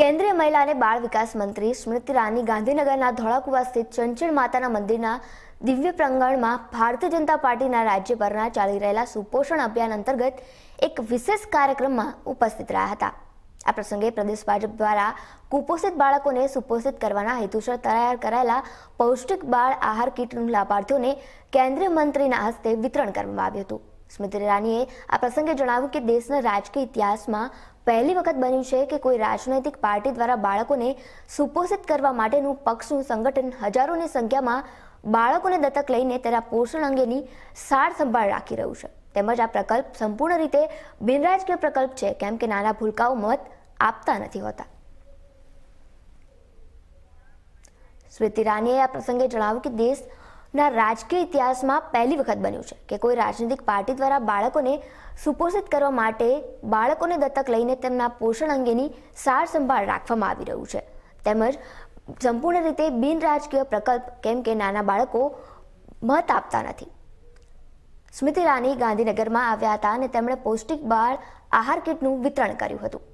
કેન્દ્રીય મહિલા અને બાળ વિકાસ મંત્રી સ્મૃતિ રાની ગાંધીનગરના ધોળાકુવા સ્થિત ચંચળ માતાના મંદિરના દિવ્ય પ્રંગણમાં ભારતીય જનતા પાર્ટીના રાજ્યભરના ચાલી રહેલા સુપોષણ અભિયાન અંતર્ગત એક વિશેષ કાર્યક્રમમાં ઉપસ્થિત રહ્યા હતા આ પ્રસંગે પ્રદેશ ભાજપ દ્વારા કુપોષિત બાળકોને સુપોષિત કરવાના હેતુસર તૈયાર કરાયેલા પૌષ્ટિક બાળ આહાર કીટનું લાભાર્થીઓને કેન્દ્રીય મંત્રીના હસ્તે વિતરણ કરવામાં આવ્યું હતું સ્મૃતિ ઈરાનીએ આ પ્રસંગે જણાવ્યું કે દેશના રાજકીય ઇતિહાસમાં પહેલી વખત બન્યું છે કે કોઈ રાજનૈતિક પાર્ટી દ્વારા બાળકોને સુપોષિત કરવા માટેનું પક્ષનું સંગઠન હજારોની સંખ્યામાં બાળકોને દત્તક લઈને તેના પોષણ અંગેની સાર સંભાળ રાખી રહ્યું છે તેમજ આ પ્રકલ્પ સંપૂર્ણ રીતે બિનરાજકીય પ્રકલ્પ છે કેમ કે નાના ભૂલકાઓ મત આપતા નથી હોતા સ્મૃતિ ઈરાનીએ આ પ્રસંગે જણાવ્યું કે દેશ ના રાજકીય ઇતિહાસમાં પહેલી વખત બન્યું છે કે કોઈ રાજનીતિક પાર્ટી દ્વારા બાળકોને સુપોષિત કરવા માટે બાળકોને દત્તક લઈને તેમના પોષણ અંગેની સાર સંભાળ રાખવામાં આવી રહ્યું છે તેમજ સંપૂર્ણ રીતે બિન રાજકીય પ્રકલ્પ કેમ કે નાના બાળકો મત આપતા નથી સ્મૃતિ રાની ગાંધીનગરમાં આવ્યા હતા અને તેમણે પૌષ્ટિક બાળ આહાર કિટનું વિતરણ કર્યું હતું